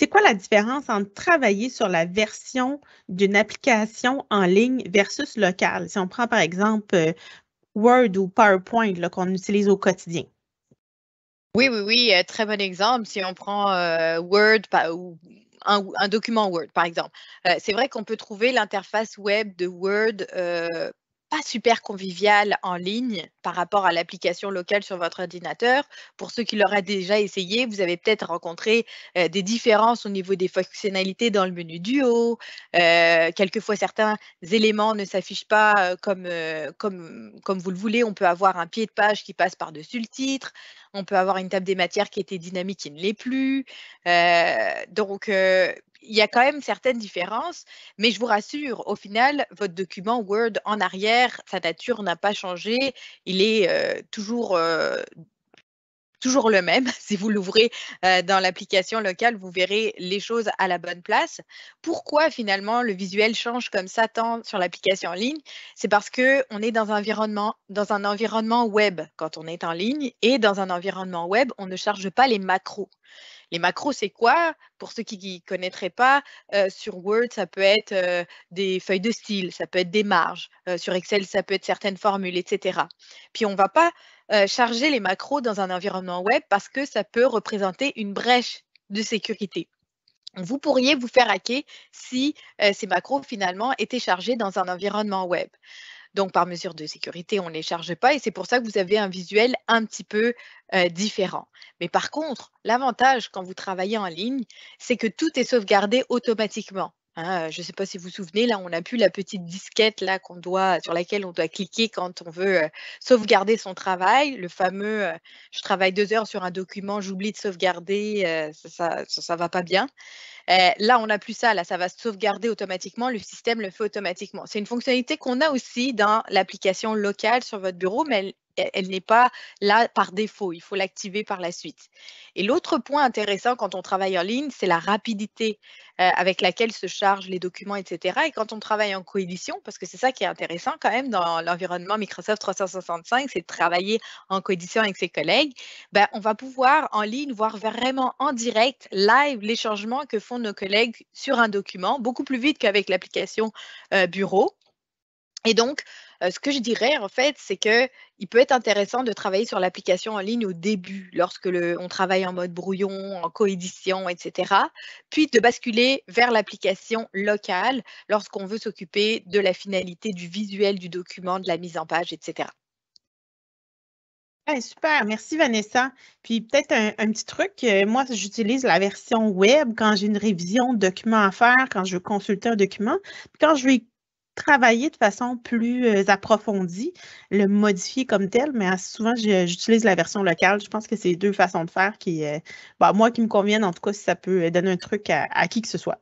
C'est quoi la différence entre travailler sur la version d'une application en ligne versus locale? Si on prend par exemple euh, Word ou PowerPoint qu'on utilise au quotidien. Oui, oui, oui, euh, très bon exemple. Si on prend euh, Word ou un, document Word, par exemple, c'est vrai qu'on peut trouver l'interface web de Word pas super convivial en ligne par rapport à l'application locale sur votre ordinateur. Pour ceux qui l'auraient déjà essayé, vous avez peut-être rencontré euh, des différences au niveau des fonctionnalités dans le menu du haut. Euh, quelquefois, certains éléments ne s'affichent pas euh, comme, comme, comme vous le voulez. On peut avoir un pied de page qui passe par-dessus le titre. On peut avoir une table des matières qui était dynamique qui ne l'est plus. donc, il y a quand même certaines différences, mais je vous rassure, au final, votre document Word en arrière, sa nature n'a pas changé. Il est euh, toujours euh, toujours le même. Si vous l'ouvrez euh, dans l'application locale, vous verrez les choses à la bonne place. Pourquoi finalement le visuel change comme ça tant sur l'application en ligne C'est parce que on est dans un environnement, dans un environnement web quand on est en ligne et dans un environnement web, on ne charge pas les macros. Les macros, c'est quoi Pour ceux qui ne connaîtraient pas, euh, sur Word, ça peut être euh, des feuilles de style, ça peut être des marges, sur Excel, ça peut être certaines formules, etc. Puis on ne va pas euh, charger les macros dans un environnement web parce que ça peut représenter une brèche de sécurité. Vous pourriez vous faire hacker si euh, ces macros finalement étaient chargés dans un environnement web. Donc, par mesure de sécurité, on ne les charge pas et c'est pour ça que vous avez un visuel un petit peu euh, différent. Mais par contre, l'avantage quand vous travaillez en ligne, c'est que tout est sauvegardé automatiquement. Ah, je ne sais pas si vous vous souvenez, là, on n'a plus la petite disquette là qu'on doit, sur laquelle on doit cliquer quand on veut sauvegarder son travail. Le fameux je travaille deux heures sur un document, j'oublie de sauvegarder, ça, ne va pas bien. Euh, là, on n'a plus ça. Là, ça va se sauvegarder automatiquement. Le système le fait automatiquement. C'est une fonctionnalité qu'on a aussi dans l'application locale sur votre bureau, mais elle n'est pas là par défaut, il faut l'activer par la suite. Et l'autre point intéressant quand on travaille en ligne, c'est la rapidité euh, avec laquelle se chargent les documents, etc. Et quand on travaille en coédition, parce que c'est ça qui est intéressant quand même dans l'environnement Microsoft 365, c'est de travailler en coédition avec ses collègues, ben, on va pouvoir en ligne voir vraiment en direct, live, les changements que font nos collègues sur un document, beaucoup plus vite qu'avec l'application euh, bureau. Et donc, euh, ce que je dirais, en fait, c'est que il peut être intéressant de travailler sur l'application en ligne au début, lorsque le, on travaille en mode brouillon, en coédition, etc. Puis de basculer vers l'application locale lorsqu'on veut s'occuper de la finalité du visuel du document, de la mise en page, etc. super, merci Vanessa. Puis peut-être un, petit truc, euh, moi j'utilise la version web quand j'ai une révision de document à faire, quand je veux consulter un document. quand je vais travailler de façon plus euh, approfondie, le modifier comme tel, mais souvent j'utilise la version locale. Je pense que c'est deux façons de faire qui, euh, bah moi, qui me conviennent, en tout cas, si ça peut euh, donner un truc à qui que ce soit.